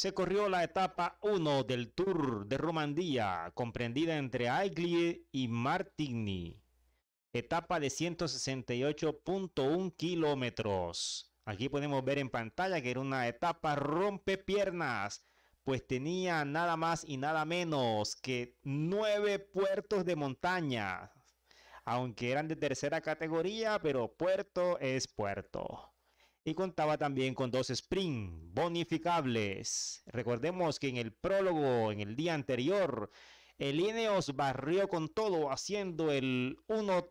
se corrió la etapa 1 del Tour de Romandía, comprendida entre Aiglie y Martigny. Etapa de 168.1 kilómetros. Aquí podemos ver en pantalla que era una etapa rompe piernas, pues tenía nada más y nada menos que nueve puertos de montaña, aunque eran de tercera categoría, pero puerto es puerto y contaba también con dos sprint bonificables. Recordemos que en el prólogo, en el día anterior, el Ineos barrió con todo haciendo el 1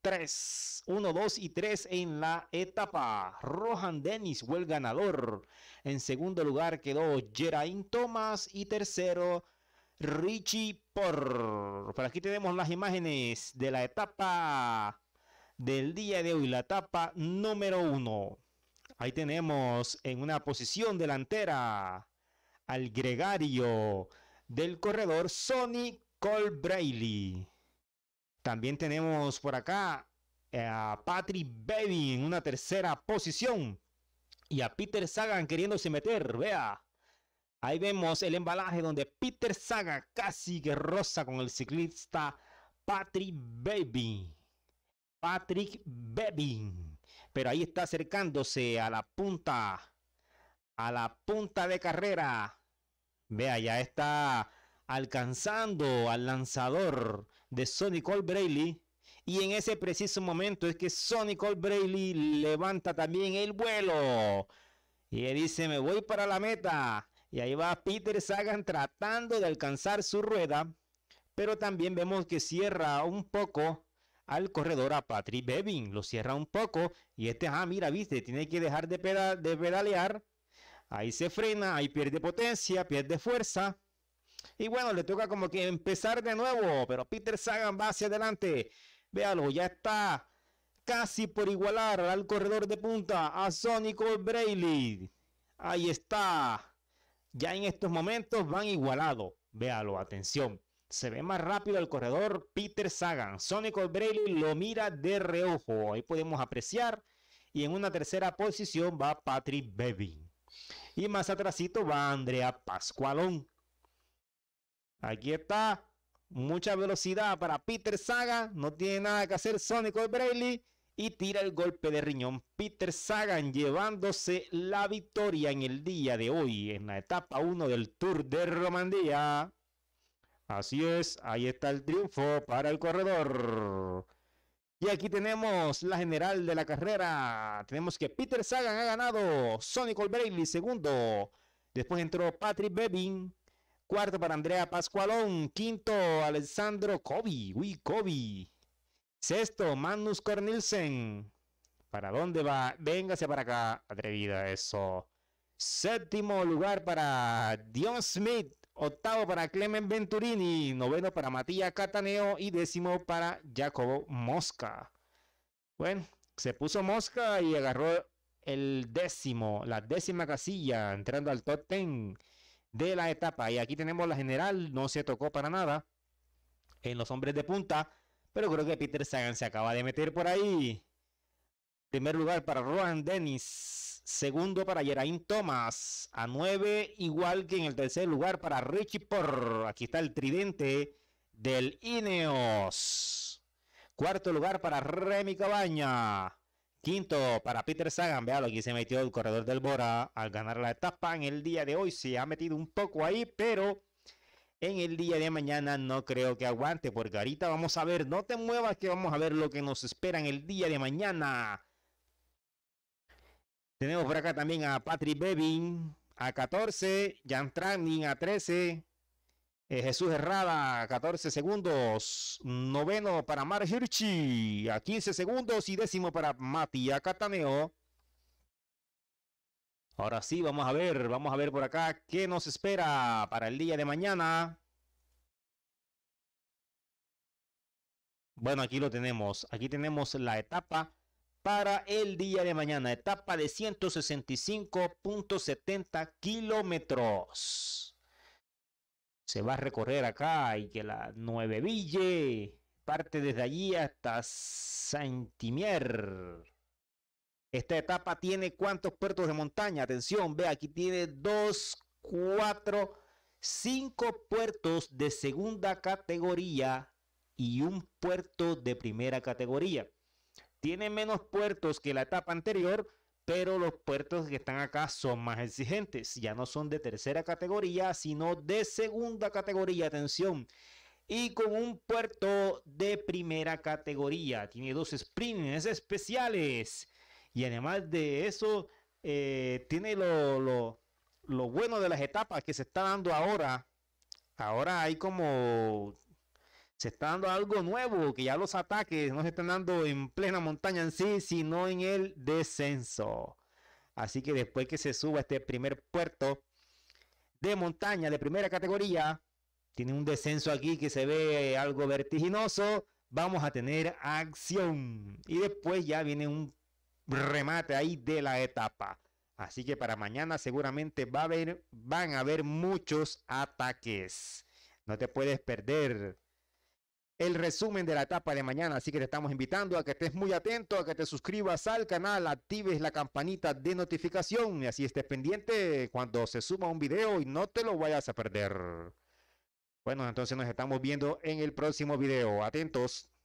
3, 1, 2 y 3 en la etapa. Rohan Dennis fue el ganador. En segundo lugar quedó Geraint Thomas y tercero Richie Por. Por aquí tenemos las imágenes de la etapa del día de hoy, la etapa número 1. Ahí tenemos en una posición delantera al gregario del corredor Sonny brayley También tenemos por acá eh, a Patrick Baby en una tercera posición. Y a Peter Sagan queriéndose meter, vea. Ahí vemos el embalaje donde Peter saga casi que con el ciclista Patrick Baby. Patrick Baby. Pero ahí está acercándose a la punta, a la punta de carrera. Vea, ya está alcanzando al lanzador de Sonic Cole Brayley. Y en ese preciso momento es que Sonic Cole Brayley levanta también el vuelo. Y dice, me voy para la meta. Y ahí va Peter Sagan tratando de alcanzar su rueda. Pero también vemos que cierra un poco al corredor a Patrick Bevin. Lo cierra un poco y este, ah, mira, viste, tiene que dejar de, de pedalear. Ahí se frena, ahí pierde potencia, pierde fuerza. Y bueno, le toca como que empezar de nuevo, pero Peter Sagan va hacia adelante. Véalo, ya está casi por igualar al corredor de punta, a Sonic Braley. Ahí está. Ya en estos momentos van igualados. Véalo, atención. Se ve más rápido el corredor Peter Sagan. Sonic O'Brien lo mira de reojo. Ahí podemos apreciar. Y en una tercera posición va Patrick Bevin. Y más atrasito va Andrea Pascualón. Aquí está. Mucha velocidad para Peter Sagan. No tiene nada que hacer Sonic O'Brien. Y tira el golpe de riñón. Peter Sagan llevándose la victoria en el día de hoy. En la etapa 1 del Tour de Romandía. Así es, ahí está el triunfo para el corredor. Y aquí tenemos la general de la carrera. Tenemos que Peter Sagan ha ganado, Sonic O'Brien segundo. Después entró Patrick Bevin, cuarto para Andrea Pascualón, quinto Alessandro Kobe, uy Kobe. Sexto Magnus Cornelsen. ¿Para dónde va? Véngase para acá, atrevida eso. Séptimo lugar para Dion Smith. Octavo para Clemen Venturini, noveno para Matías Cataneo y décimo para Jacobo Mosca. Bueno, se puso Mosca y agarró el décimo, la décima casilla, entrando al top ten de la etapa. Y aquí tenemos la general, no se tocó para nada en los hombres de punta, pero creo que Peter Sagan se acaba de meter por ahí. Primer lugar para Rohan Dennis. Segundo para Geraint Thomas. A nueve, igual que en el tercer lugar para Richie Porr. Aquí está el tridente del Ineos. Cuarto lugar para Remy Cabaña. Quinto para Peter Sagan. Vean aquí se metió el corredor del Bora al ganar la etapa en el día de hoy. Se ha metido un poco ahí, pero en el día de mañana no creo que aguante. Porque ahorita vamos a ver, no te muevas que vamos a ver lo que nos espera en el día de mañana tenemos por acá también a Patrick Bevin a 14, Jan Tranning, a 13, eh, Jesús Herrada a 14 segundos, noveno para Mar Hirschi, a 15 segundos y décimo para Matías Cataneo. Ahora sí, vamos a ver, vamos a ver por acá qué nos espera para el día de mañana. Bueno, aquí lo tenemos. Aquí tenemos la etapa para el día de mañana. Etapa de 165.70 kilómetros. Se va a recorrer acá y que la 9 Ville parte desde allí hasta Saint-Imier. Esta etapa tiene cuántos puertos de montaña. Atención, ve, aquí tiene 2, cuatro... ...cinco puertos de segunda categoría y un puerto de primera categoría. Tiene menos puertos que la etapa anterior, pero los puertos que están acá son más exigentes. Ya no son de tercera categoría, sino de segunda categoría. Atención. Y con un puerto de primera categoría. Tiene dos sprints especiales. Y además de eso, eh, tiene lo, lo bueno de las etapas que se está dando ahora. Ahora hay como se está dando algo nuevo, que ya los ataques no se están dando en plena montaña en sí, sino en el descenso. Así que después que se suba este primer puerto de montaña de primera categoría, tiene un descenso aquí que se ve algo vertiginoso, vamos a tener acción. Y después ya viene un remate ahí de la etapa. Así que para mañana seguramente va a haber, van a haber muchos ataques. No te puedes perder el resumen de la etapa de mañana. Así que te estamos invitando a que estés muy atento, a que te suscribas al canal, actives la campanita de notificación y así estés pendiente cuando se suma un video y no te lo vayas a perder. Bueno, entonces nos estamos viendo en el próximo video. Atentos.